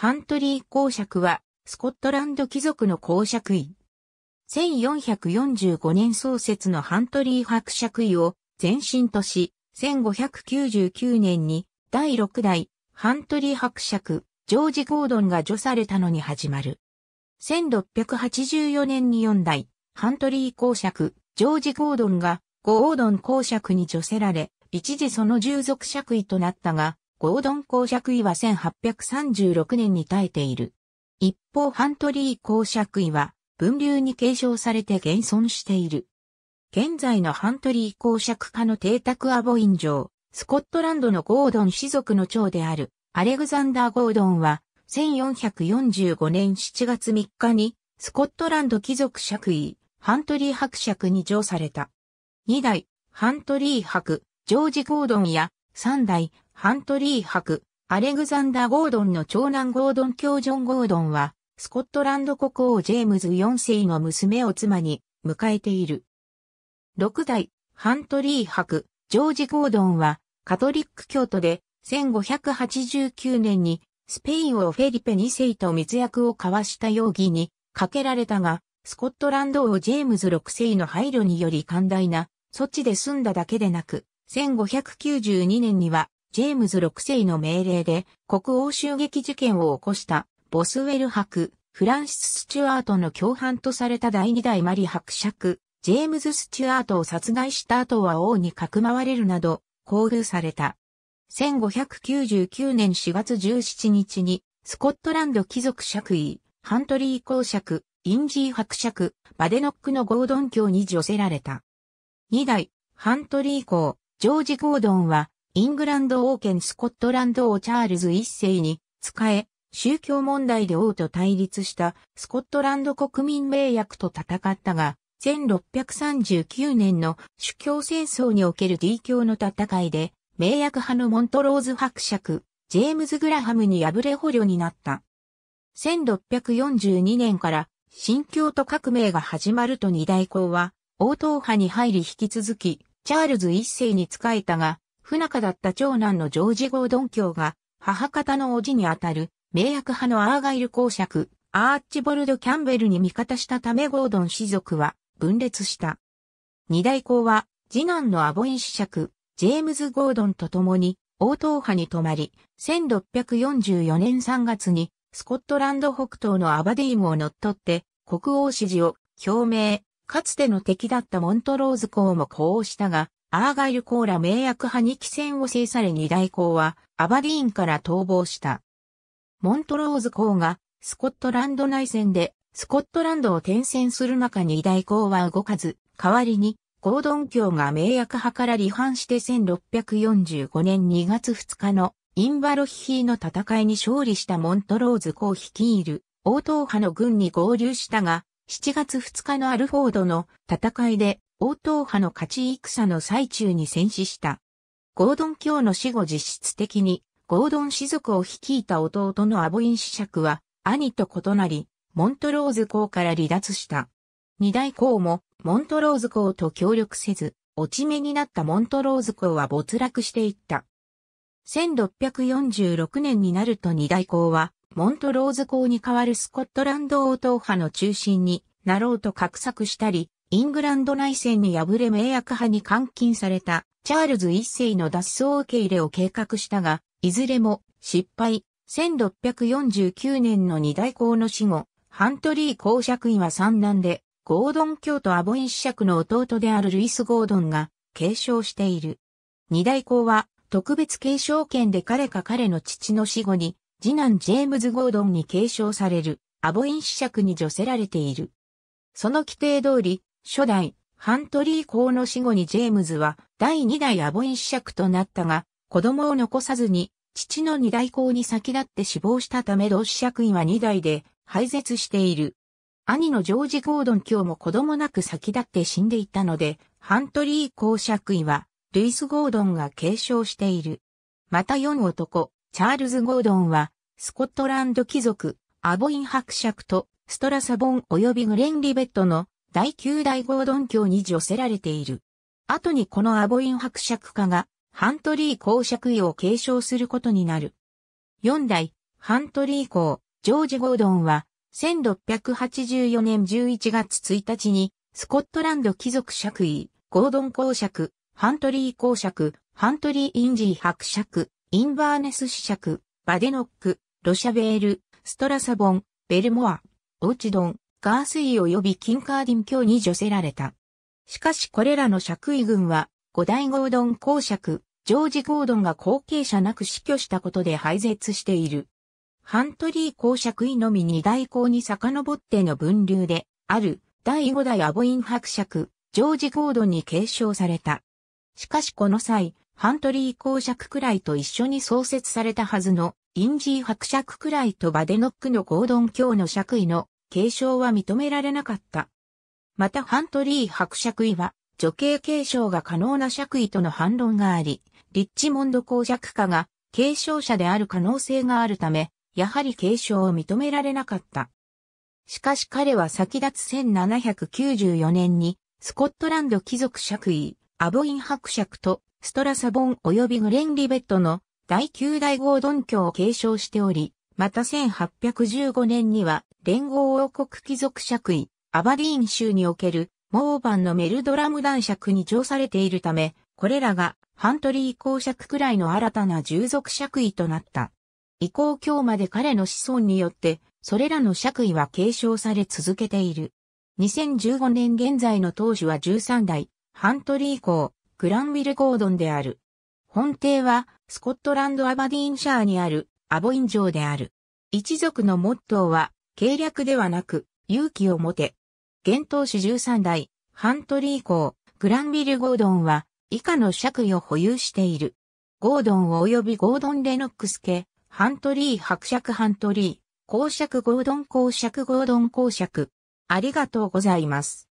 ハントリー公爵は、スコットランド貴族の公爵位。1445年創設のハントリー伯爵位を前身とし、1599年に第6代ハントリー伯爵、ジョージ・ゴードンが除されたのに始まる。1684年に4代ハントリー公爵、ジョージ・ゴードンがゴードン公爵に除せられ、一時その従属爵位となったが、ゴードン公爵位は1836年に耐えている。一方ハントリー公爵位は分流に継承されて現存している。現在のハントリー公爵家の邸宅アボイン城、スコットランドのゴードン氏族の長であるアレグザンダー・ゴードンは1445年7月3日にスコットランド貴族爵位ハントリー伯爵に上された。2代ハントリー伯、ジョージ・ゴードンや三代、ハントリー博、アレグザンダー・ゴードンの長男ゴードン教ジョン・ゴードンは、スコットランド国王ジェームズ4世の娘を妻に迎えている。六代、ハントリー博、ジョージ・ゴードンは、カトリック教徒で、1589年に、スペイン王フェリペ2世と密約を交わした容疑にかけられたが、スコットランド王ジェームズ6世の配慮により寛大な措置で済んだだけでなく、1592年には、ジェームズ6世の命令で、国王襲撃事件を起こした、ボスウェル伯、フランシス・スチュアートの共犯とされた第二代マリ伯爵、ジェームズ・スチュアートを殺害した後は王にかくまわれるなど、交流された。1599年4月17日に、スコットランド貴族爵位、ハントリー公爵、インジー伯爵、バデノックのゴードン卿に除せられた。2代、ハントリー公、ジョージ・ゴードンは、イングランド王権スコットランド王チャールズ一世に、仕え、宗教問題で王と対立したスコットランド国民盟約と戦ったが、1639年の主教戦争における D 教の戦いで、名約派のモントローズ伯爵、ジェームズ・グラハムに敗れ捕虜になった。1642年から新教と革命が始まると二大公は、王党派に入り引き続き、チャールズ一世に仕えたが、不仲だった長男のジョージ・ゴードン卿が、母方の叔父にあたる、名役派のアーガイル公爵、アーチボルド・キャンベルに味方したためゴードン氏族は分裂した。二代公は、次男のアボイン子爵、ジェームズ・ゴードンと共に、王党派に泊まり、1644年3月に、スコットランド北東のアバディームを乗っ取って、国王支持を表明。かつての敵だったモントローズ公も呼応したが、アーガイル公ら名役派に寄戦を制され二大公はアバディーンから逃亡した。モントローズ公がスコットランド内戦でスコットランドを転戦する中に大公は動かず、代わりにゴードン教が名役派から離反して1645年2月2日のインバロヒヒーの戦いに勝利したモントローズ公率いる王党派の軍に合流したが、7月2日のアルフォードの戦いで王党派の勝ち戦の最中に戦死した。ゴードン卿の死後実質的にゴードン氏族を率いた弟のアボイン子爵は兄と異なり、モントローズ公から離脱した。二代公もモントローズ公と協力せず、落ち目になったモントローズ公は没落していった。1646年になると二代公はモントローズ港に代わるスコットランド王党派の中心になろうと画策したり、イングランド内戦に敗れ名役派に監禁されたチャールズ一世の脱走受け入れを計画したが、いずれも失敗。1649年の二大公の死後、ハントリー公爵位は三男で、ゴードン卿とアボイン子爵の弟であるルイス・ゴードンが継承している。二大公は特別継承権で彼か彼の父の死後に次男ジェームズ・ゴードンに継承されるアボイン子爵に助せられている。その規定通り、初代、ハントリー公の死後にジェームズは第2代アボイン子爵となったが、子供を残さずに、父の二代公に先立って死亡したため同子爵位は二代で廃絶している。兄のジョージ・ゴードン卿も子供なく先立って死んでいたので、ハントリー公爵位は、ルイス・ゴードンが継承している。また4男、チャールズ・ゴードンは、スコットランド貴族、アボイン伯爵と、ストラサボン及びグレン・リベットの第9代ゴードン教に除せられている。後にこのアボイン伯爵家が、ハントリー公爵位を継承することになる。4代、ハントリー公、ジョージ・ゴードンは、1684年11月1日に、スコットランド貴族爵位、ゴードン公爵、ハントリー公爵、ハントリー・インジー伯爵、インバーネス子爵、バデノック、ロシャベール、ストラサボン、ベルモア、オーチドン、ガースイ及びキンカーディン卿に除せられた。しかしこれらの爵位軍は、五代ゴードン公爵、ジョージ・ゴードンが後継者なく死去したことで廃絶している。ハントリー公爵位のみ二代公に遡っての分流で、ある第五代アボイン伯爵、ジョージ・ゴードンに継承された。しかしこの際、ハントリー公爵くらいと一緒に創設されたはずの、インジー伯爵くらいとバデノックのゴードン卿の爵位の継承は認められなかった。またハントリー伯爵位は、女系継承が可能な爵位との反論があり、リッチモンド公爵家が継承者である可能性があるため、やはり継承を認められなかった。しかし彼は先立つ1794年に、スコットランド貴族爵位、アボイン伯爵とストラサボン及びグレンリベットの第9代合同教を継承しており、また1815年には連合王国貴族爵位、アバディーン州におけるモーバンのメルドラム男爵に上されているため、これらがハントリー公爵くらいの新たな従属爵位となった。以降今日まで彼の子孫によって、それらの爵位は継承され続けている。2015年現在の当主は13代、ハントリー公、グランウィル・ゴードンである。本邸は、スコットランド・アバディンシャーにある、アボイン城である。一族のモットーは、計略ではなく、勇気を持て。現当主13代、ハントリー以降、グランビル・ゴードンは、以下の爵位を保有している。ゴードン及びゴードン・レノックス家、ハントリー伯爵ハントリー、公爵ゴードン公爵ゴードン公爵。ありがとうございます。